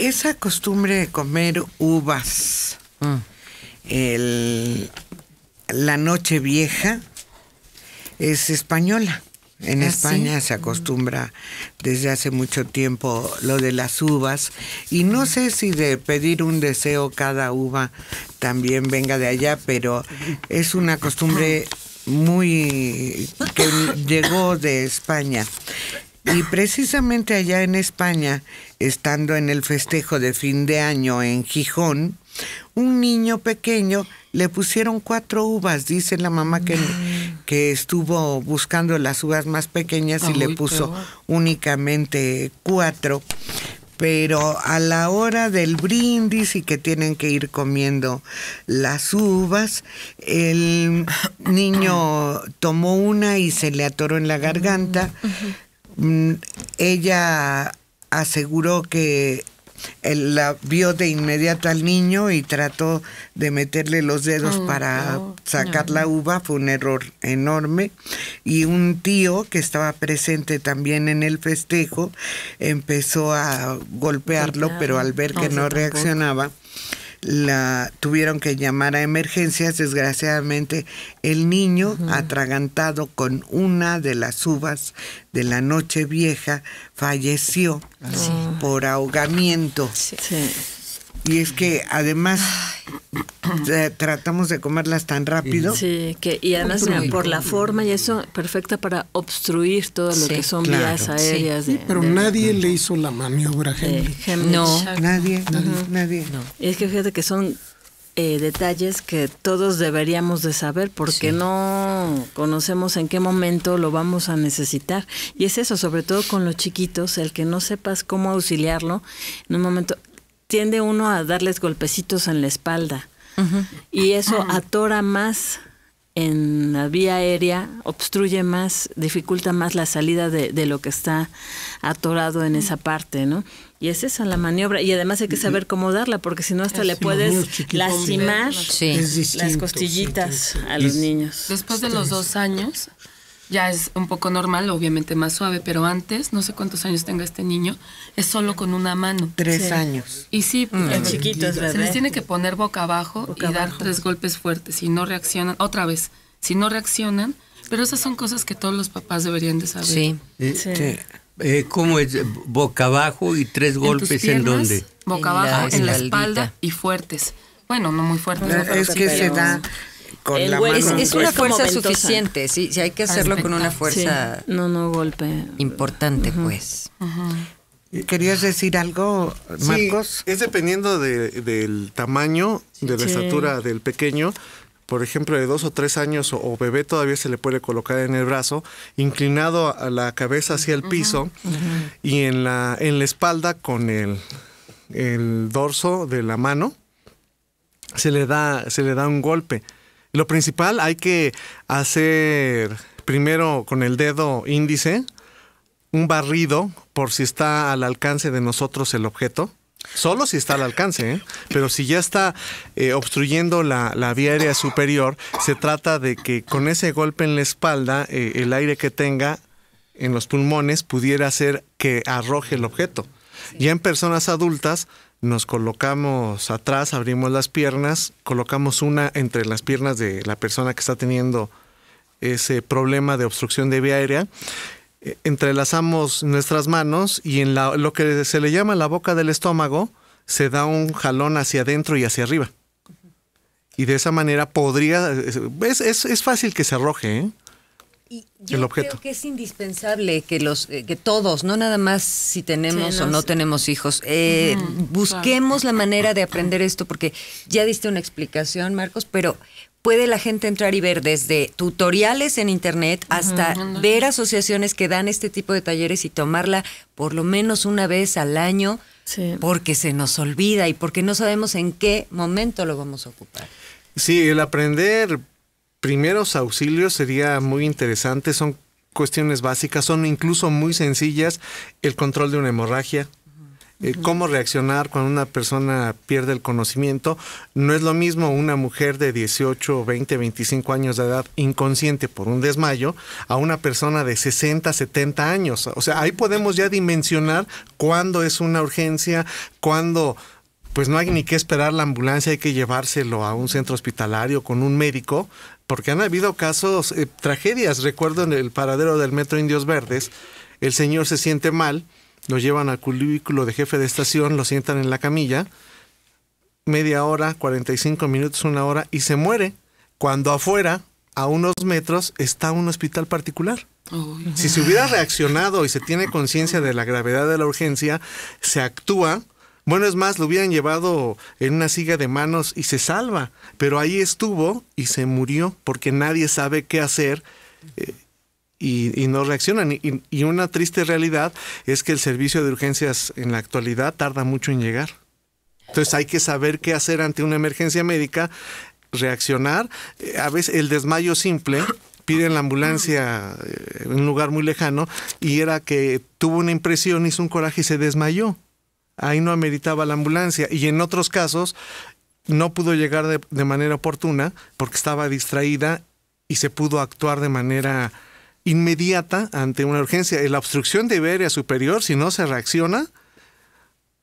esa costumbre de comer uvas mm. la noche vieja es española. En ah, España se acostumbra desde hace mucho tiempo lo de las uvas y no sé si de pedir un deseo cada uva también venga de allá, pero es una costumbre muy que llegó de España. Y precisamente allá en España, estando en el festejo de fin de año en Gijón, un niño pequeño le pusieron cuatro uvas, dice la mamá que, que estuvo buscando las uvas más pequeñas y le puso únicamente cuatro. Pero a la hora del brindis y que tienen que ir comiendo las uvas, el niño tomó una y se le atoró en la garganta. Mm, ella aseguró que él la vio de inmediato al niño y trató de meterle los dedos para sacar la uva, fue un error enorme. Y un tío que estaba presente también en el festejo empezó a golpearlo, pero al ver que no reaccionaba, la tuvieron que llamar a emergencias, desgraciadamente el niño atragantado con una de las uvas de la noche vieja falleció por ahogamiento. Y es que además eh, tratamos de comerlas tan rápido. Sí, y además por la forma y eso, perfecta para obstruir todo lo que son vías aéreas. pero nadie le hizo la maniobra no, nadie, nadie. Es que fíjate que son eh, detalles que todos deberíamos de saber porque no conocemos en qué momento lo vamos a necesitar. Y es eso, sobre todo con los chiquitos, el que no sepas cómo auxiliarlo, en un momento tiende uno a darles golpecitos en la espalda y eso atora más en la vía aérea, obstruye más, dificulta más la salida de, lo que está atorado en esa parte, ¿no? Y es esa la maniobra. Y además hay que saber cómo darla, porque si no, hasta le puedes lastimar las costillitas a los niños. Después de los dos años, ya es un poco normal, obviamente más suave, pero antes, no sé cuántos años tenga este niño, es solo con una mano. Tres años. Y sí, mm. en chiquitos, se les tiene que poner boca abajo y dar tres golpes fuertes. Si no reaccionan, otra vez, si no reaccionan, pero esas son cosas que todos los papás deberían de saber. Sí. Eh, eh, ¿Cómo es? Boca abajo y tres golpes en, donde? dónde? Boca abajo, en la, espalda y fuertes. Bueno, no muy fuertes. Ah, no, es que se da es, una fuerza suficiente, Si hay que hacerlo con una fuerza. No, no golpe. Importante, pues. ¿Querías decir algo, Marcos? Sí, es dependiendo del tamaño, de la estatura del pequeño. Por ejemplo, de dos o tres años o, bebé todavía se le puede colocar en el brazo, inclinado a la cabeza hacia el piso y en la, en la espalda con el, el dorso de la mano se le da, se le da un golpe lo principal hay que hacer primero con el dedo índice un barrido por si está al alcance de nosotros el objeto. Solo si está al alcance, ¿eh? pero si ya está eh, obstruyendo la, la, vía aérea superior, se trata de que con ese golpe en la espalda, eh, el aire que tenga en los pulmones pudiera hacer que arroje el objeto. Ya en personas adultas, nos colocamos atrás, abrimos las piernas, colocamos una entre las piernas de la persona que está teniendo ese problema de obstrucción de vía aérea, eh, entrelazamos nuestras manos y en lo que se le llama la boca del estómago se da un jalón hacia adentro y hacia arriba. Y de esa manera podría, es, es, es fácil que se arroje, ¿eh? yo creo que es indispensable que los eh, que todos, no nada más si tenemos o no tenemos hijos, eh, busquemos la manera de aprender esto, porque ya diste una explicación, Marcos, pero puede la gente entrar y ver desde tutoriales en internet hasta ver asociaciones que dan este tipo de talleres y tomarla por lo menos una vez al año porque se nos olvida y porque no sabemos en qué momento lo vamos a ocupar. Sí, el aprender primeros auxilios sería muy interesante, son cuestiones básicas, son incluso muy sencillas, el control de una hemorragia, eh, cómo reaccionar cuando una persona pierde el conocimiento. No es lo mismo una mujer de 18, 20, 25 años de edad inconsciente por un desmayo a una persona de 60, 70 años. O sea, ahí podemos ya dimensionar cuándo es una urgencia, cuándo pues no hay ni que esperar la ambulancia, hay que llevárselo a un centro hospitalario con un médico, porque han habido casos, eh, tragedias. Recuerdo en el paradero del Metro Indios Verdes, el señor se siente mal, lo llevan al cubículo de jefe de estación, lo sientan en la camilla, media hora, 45 minutos, una hora, y se muere, cuando afuera, a unos metros, está un hospital particular. Si se hubiera reaccionado y se tiene conciencia de la gravedad de la urgencia, se actúa bueno, es más, lo hubieran llevado en una silla de manos y se salva, pero ahí estuvo y se murió porque nadie sabe qué hacer. Eh, y, no reaccionan. Y, y, una triste realidad es que el servicio de urgencias en la actualidad tarda mucho en llegar. Entonces hay que saber qué hacer ante una emergencia médica, reaccionar. Eh, a veces el desmayo simple piden la ambulancia eh, en un lugar muy lejano y era que tuvo una impresión, hizo un coraje y se desmayó ahí no ameritaba la ambulancia. Y en otros casos no pudo llegar de, manera oportuna porque estaba distraída y se pudo actuar de manera inmediata ante una urgencia. La obstrucción de Iberia superior, si no se reacciona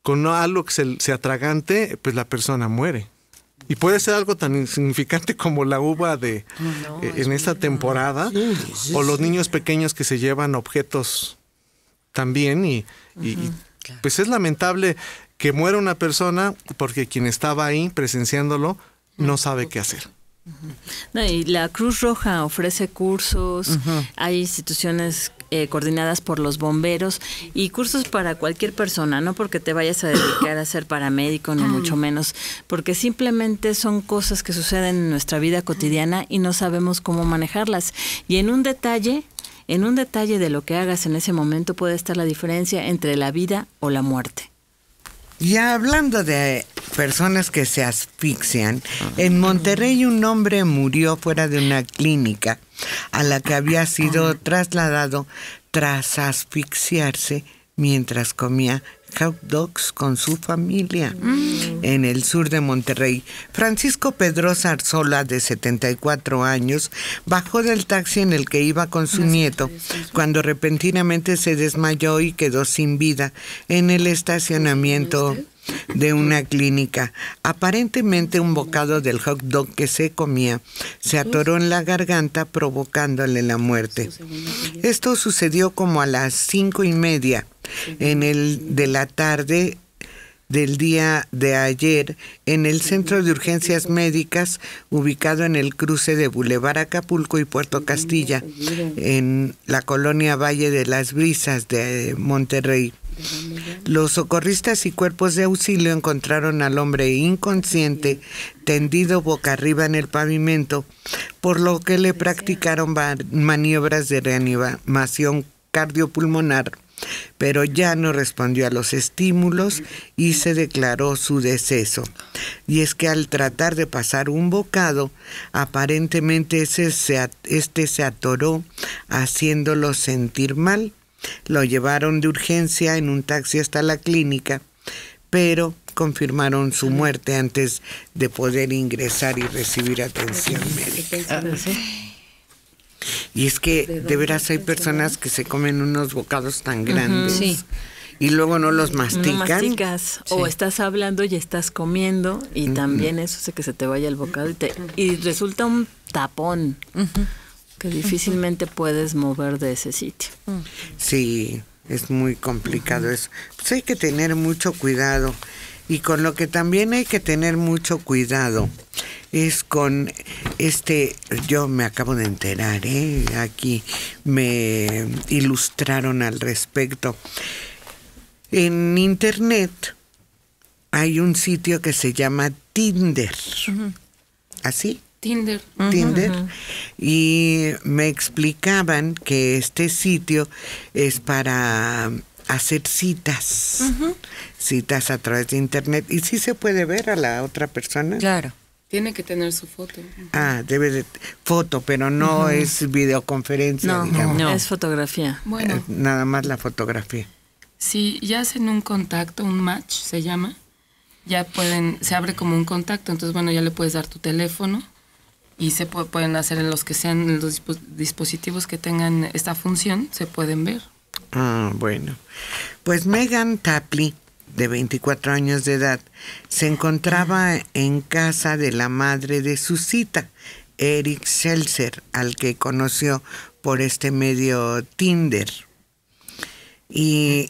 con algo que se, se atragante, pues la persona muere. Y puede ser algo tan insignificante como la uva de eh, en esta temporada o los niños pequeños que se llevan objetos también y, pues es lamentable que muera una persona porque quien estaba ahí presenciándolo no sabe qué hacer. y la Cruz Roja ofrece cursos, hay instituciones eh, coordinadas por los bomberos y cursos para cualquier persona, no porque te vayas a dedicar a ser paramédico, ni mucho menos, porque simplemente son cosas que suceden en nuestra vida cotidiana y no sabemos cómo manejarlas. Y en un detalle en un detalle de lo que hagas en ese momento puede estar la diferencia entre la vida o la muerte. Y hablando de personas que se asfixian, en Monterrey un hombre murió fuera de una clínica a la que había sido trasladado tras asfixiarse mientras comía hot dogs con su familia mm. en el sur de Monterrey. Francisco Pedro Arzola, de 74 años, bajó del taxi en el que iba con su nieto cuando repentinamente se desmayó y quedó sin vida en el estacionamiento de una clínica. Aparentemente un bocado del hot dog que se comía se atoró en la garganta provocándole la muerte. Esto sucedió como a las cinco y media en el de la tarde del día de ayer en el Centro de Urgencias Médicas ubicado en el cruce de Boulevard Acapulco y Puerto Castilla, en la colonia Valle de las Brisas de Monterrey. Los socorristas y cuerpos de auxilio encontraron al hombre inconsciente tendido boca arriba en el pavimento, por lo que le practicaron maniobras de reanimación cardiopulmonar pero ya no respondió a los estímulos y se declaró su deceso. Y es que al tratar de pasar un bocado, aparentemente este se atoró haciéndolo sentir mal. Lo llevaron de urgencia en un taxi hasta la clínica, pero confirmaron su muerte antes de poder ingresar y recibir atención médica. Ah, y es que de, veras hay personas que se comen unos bocados tan grandes. Y luego no los mastican. masticas. O estás hablando y estás comiendo y también eso hace que se te vaya el bocado y, te, y resulta un tapón que difícilmente puedes mover de ese sitio. Sí, es muy complicado eso. Pues hay que tener mucho cuidado. Y con lo que también hay que tener mucho cuidado es con este, yo me acabo de enterar, ¿eh? aquí me ilustraron al respecto. En internet hay un sitio que se llama Tinder. ¿Así? Tinder. Tinder. Y me explicaban que este sitio es para hacer citas, citas a través de internet. ¿Y sí se puede ver a la otra persona? Claro. Tiene que tener su foto. Ah, debe de foto, pero no es videoconferencia. No, no, es fotografía. Bueno. Eh, nada más la fotografía. Si ya hacen un contacto, un match se llama, ya pueden, se abre como un contacto, entonces bueno, ya le puedes dar tu teléfono y se pueden hacer en los que sean los dispositivos que tengan esta función, se pueden ver. Ah, bueno. Pues Megan Tapley de 24 años de edad, se encontraba en casa de la madre de su cita, Eric Seltzer, al que conoció por este medio Tinder. Y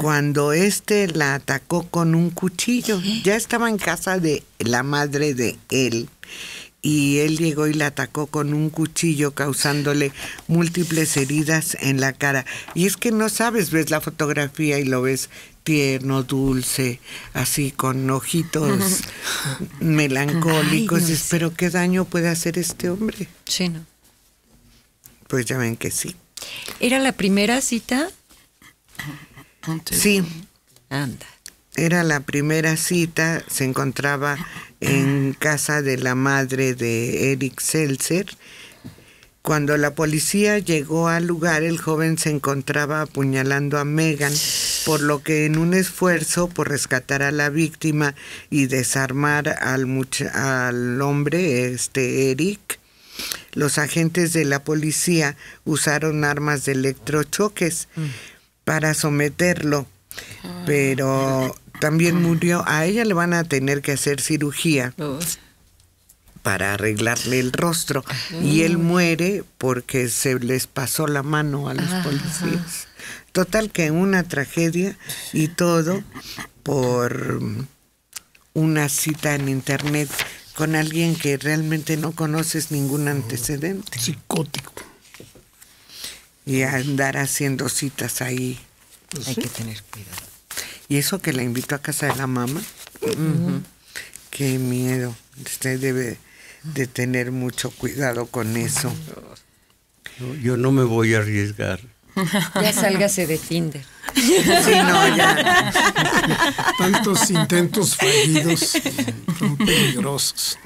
cuando éste la atacó con un cuchillo, ya estaba en casa de la madre de él y él llegó y la atacó con un cuchillo causándole múltiples heridas en la cara. Y es que no sabes, ves la fotografía y lo ves tierno, dulce, así con ojitos melancólicos. Ay, Pero qué daño puede hacer este hombre. Sí, no. Pues ya ven que sí. ¿Era la primera cita? Sí. Anda era la primera cita, se encontraba en casa de la madre de Eric Seltzer. Cuando la policía llegó al lugar, el joven se encontraba apuñalando a Megan, por lo que en un esfuerzo por rescatar a la víctima y desarmar al, hombre, este Eric, los agentes de la policía usaron armas de electrochoques mm. para someterlo pero también murió. A ella le van a tener que hacer cirugía para arreglarle el rostro. Y él muere porque se les pasó la mano a los policías. Total que una tragedia y todo por una cita en internet con alguien que realmente no conoces ningún antecedente. Psicótico. Y andar haciendo citas ahí pues Hay que tener cuidado. Y eso que la invito a casa de la mamá. Qué miedo. Usted debe de tener mucho cuidado con eso. yo no me voy a arriesgar. Ya sálgase de Tinder. Tantos intentos fallidos son peligrosos.